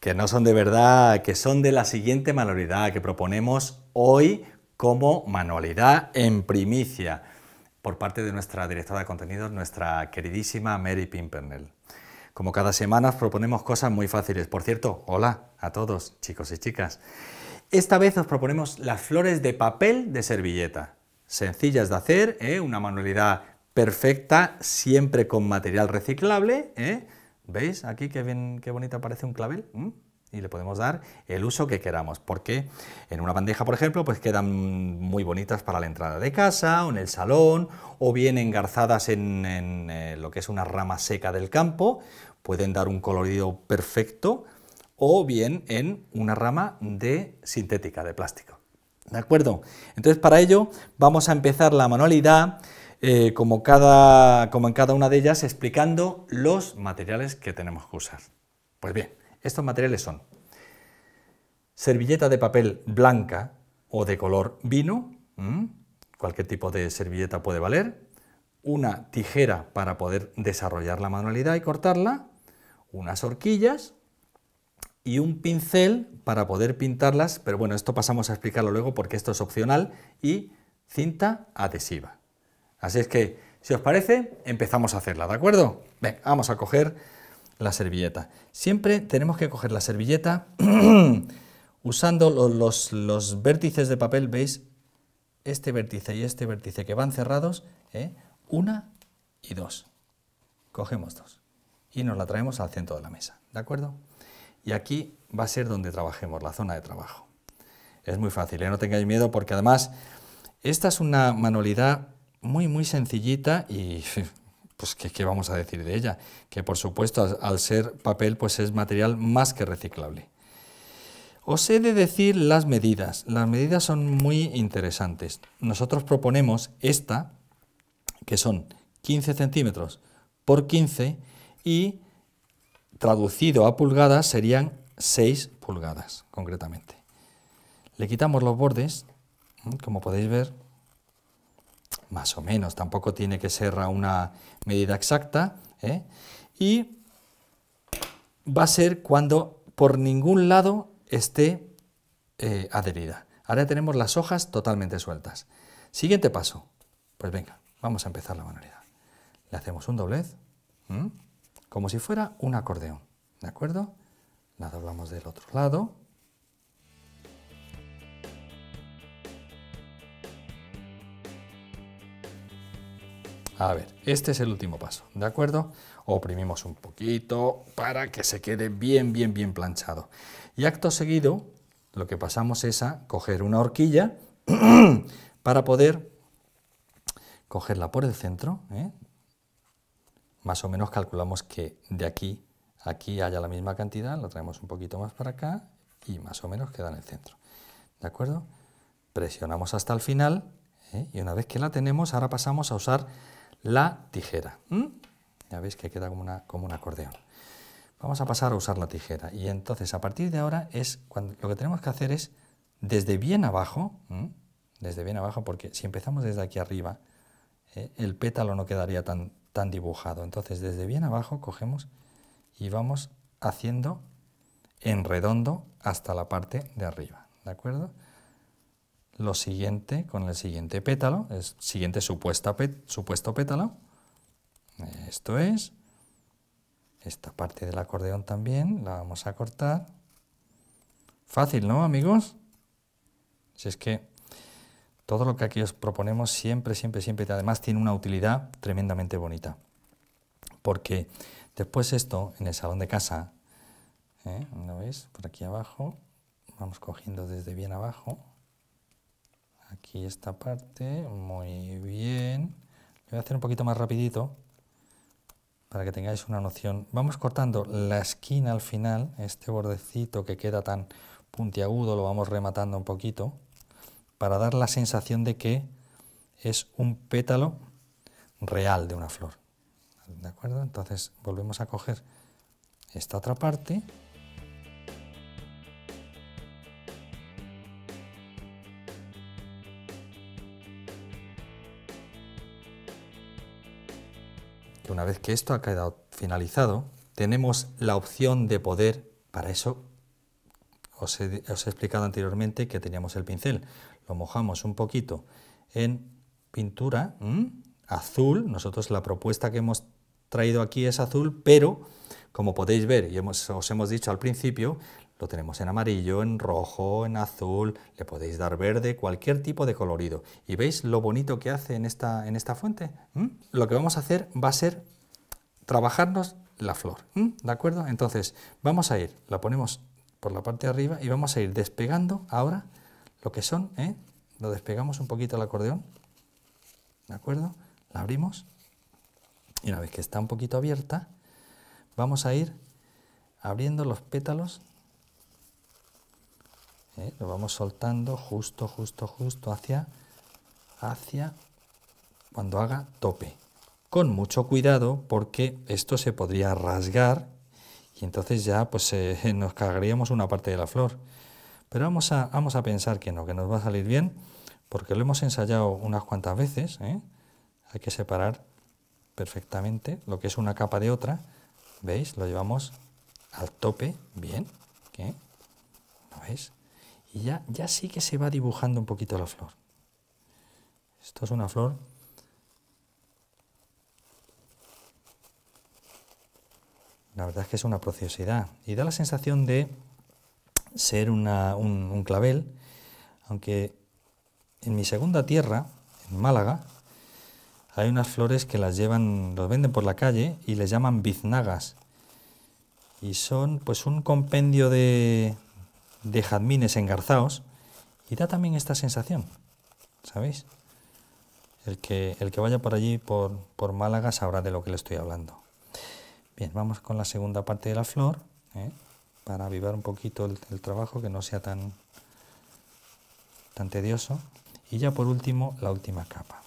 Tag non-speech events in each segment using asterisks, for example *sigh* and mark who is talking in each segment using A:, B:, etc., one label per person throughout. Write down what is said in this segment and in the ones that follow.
A: que no son de verdad, que son de la siguiente manualidad que proponemos hoy como manualidad en primicia por parte de nuestra directora de contenidos, nuestra queridísima Mary Pimpernel. Como cada semana os proponemos cosas muy fáciles. Por cierto, hola a todos, chicos y chicas. Esta vez os proponemos las flores de papel de servilleta. Sencillas de hacer, ¿eh? una manualidad perfecta, siempre con material reciclable. ¿eh? ¿Veis aquí qué, bien, qué bonito aparece un clavel? y le podemos dar el uso que queramos, porque en una bandeja, por ejemplo, pues quedan muy bonitas para la entrada de casa o en el salón, o bien engarzadas en, eh, lo que es una rama seca del campo, pueden dar un colorido perfecto, o bien en una rama de sintética, de plástico. ¿De acuerdo? Entonces, para ello, vamos a empezar la manualidad eh, como, en cada una de ellas, explicando los materiales que tenemos que usar. Pues bien, estos materiales son servilleta de papel blanca o de color vino, cualquier tipo de servilleta puede valer, una tijera para poder desarrollar la manualidad y cortarla, unas horquillas y un pincel para poder pintarlas, pero bueno, esto pasamos a explicarlo luego porque esto es opcional, y cinta adhesiva. Así es que, si os parece, empezamos a hacerla, ¿de acuerdo? Venga, vamos a coger la servilleta. Siempre tenemos que coger la servilleta *clears throat* usando los, vértices de papel, ¿veis? Este vértice y este vértice que van cerrados, ¿eh? una y dos. Cogemos dos y nos la traemos al centro de la mesa, ¿de acuerdo? Y aquí va a ser donde trabajemos, la zona de trabajo. Es muy fácil, ¿eh? no tengáis miedo porque además esta es una manualidad muy, muy sencillita y *laughs* pues ¿qué, vamos a decir de ella? Que por supuesto al ser papel pues es material más que reciclable. Os he de decir las medidas. Las medidas son muy interesantes. Nosotros proponemos esta, que son 15 centímetros por 15 y traducido a pulgadas serían 6 pulgadas concretamente. Le quitamos los bordes, como podéis ver, más o menos, tampoco tiene que ser a una medida exacta, ¿eh? y va a ser cuando por ningún lado esté eh, adherida. Ahora tenemos las hojas totalmente sueltas. Siguiente paso, pues venga, vamos a empezar la manualidad. Le hacemos un doblez, como si fuera un acordeón, ¿de acuerdo? La doblamos del otro lado, A ver, este es el último paso, ¿de acuerdo? Oprimimos un poquito para que se quede bien, bien, bien planchado. Y acto seguido, lo que pasamos es a coger una horquilla *clears throat* para poder cogerla por el centro. ¿eh? Más o menos calculamos que de aquí a aquí haya la misma cantidad, la traemos un poquito más para acá y más o menos queda en el centro. ¿De acuerdo? Presionamos hasta el final ¿eh? y una vez que la tenemos, ahora pasamos a usar la tijera. Ya veis que queda como, una, como un acordeón. Vamos a pasar a usar la tijera. Y entonces, a partir de ahora, es lo que tenemos que hacer es, desde bien abajo, desde bien abajo, porque si empezamos desde aquí arriba, eh, el pétalo no quedaría tan, tan dibujado. Entonces, desde bien abajo cogemos y vamos haciendo en redondo hasta la parte de arriba. ¿De acuerdo? lo siguiente con el siguiente pétalo, el siguiente supuesta supuesto pétalo. Esto es. Esta parte del acordeón también la vamos a cortar. Fácil, ¿no, amigos? Si es que todo lo que aquí os proponemos siempre, siempre, siempre, además tiene una utilidad tremendamente bonita. Porque después esto, en el salón de casa, ¿lo ¿eh? veis? Por aquí abajo, vamos cogiendo desde bien abajo, aquí esta parte, muy bien. voy a hacer un poquito más rapidito para que tengáis una noción. Vamos cortando la esquina al final, este bordecito que queda tan puntiagudo lo vamos rematando un poquito para dar la sensación de que es un pétalo real de una flor. ¿De acuerdo? Entonces volvemos a coger esta otra parte una vez que esto ha quedado finalizado, tenemos la opción de poder, para eso os he, explicado anteriormente que teníamos el pincel, lo mojamos un poquito en pintura azul, nosotros la propuesta que hemos traído aquí es azul, pero como podéis ver y os hemos dicho al principio, lo tenemos en amarillo, en rojo, en azul, le podéis dar verde, cualquier tipo de colorido. ¿Y veis lo bonito que hace en esta, en esta fuente? ¿Mm? Lo que vamos a hacer va a ser trabajarnos la flor, ¿Mm? ¿de acuerdo? Entonces, vamos a ir, la ponemos por la parte de arriba y vamos a ir despegando ahora lo que son, ¿eh? lo despegamos un poquito el acordeón, ¿de acuerdo? La abrimos y una vez que está un poquito abierta, vamos a ir abriendo los pétalos ¿eh? lo vamos soltando justo, justo, justo hacia, hacia cuando haga tope. Con mucho cuidado porque esto se podría rasgar y entonces ya pues eh, *laughs* nos cargaríamos una parte de la flor. Pero vamos a, vamos a pensar que no, que nos va a salir bien porque lo hemos ensayado unas cuantas veces. ¿eh? Hay que separar perfectamente lo que es una capa de otra. ¿Veis? Lo llevamos al tope, bien. ¿Qué? veis? Y ya, sí que se va dibujando un poquito la flor. Esto es una flor La verdad es que es una preciosidad y da la sensación de ser un, un, clavel, aunque en mi segunda tierra, en Málaga, hay unas flores que las llevan, los venden por la calle y les llaman biznagas. Y son pues un compendio de, de jazmines engarzaos y da también esta sensación, ¿sabéis? El que, el que vaya por allí, por, por Málaga, sabrá de lo que le estoy hablando. Bien, vamos con la segunda parte de la flor, ¿eh? para avivar un poquito el, trabajo, que no sea tan, tan tedioso. Y ya por último, la última capa.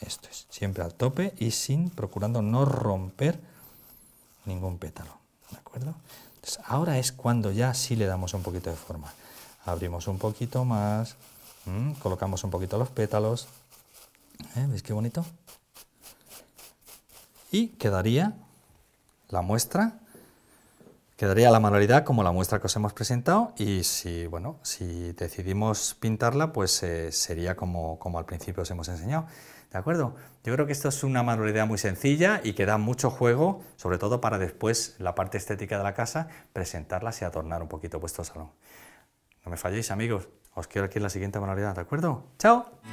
A: Esto es, siempre al tope y sin procurando no romper ningún pétalo. ¿De acuerdo? Pues ahora es cuando ya sí le damos un poquito de forma. Abrimos un poquito más, mm, colocamos un poquito los pétalos. ¿Eh? ¿Veis qué bonito? Y quedaría la muestra Quedaría la manualidad como la muestra que os hemos presentado y si, bueno, si decidimos pintarla, pues eh, sería como, como al principio os hemos enseñado. ¿De acuerdo? Yo creo que esto es una manualidad muy sencilla y que da mucho juego, sobre todo para después la parte estética de la casa, presentarlas y adornar un poquito vuestro salón. No me falléis, amigos. Os quiero aquí en la siguiente manualidad, ¿de acuerdo? ¡Chao!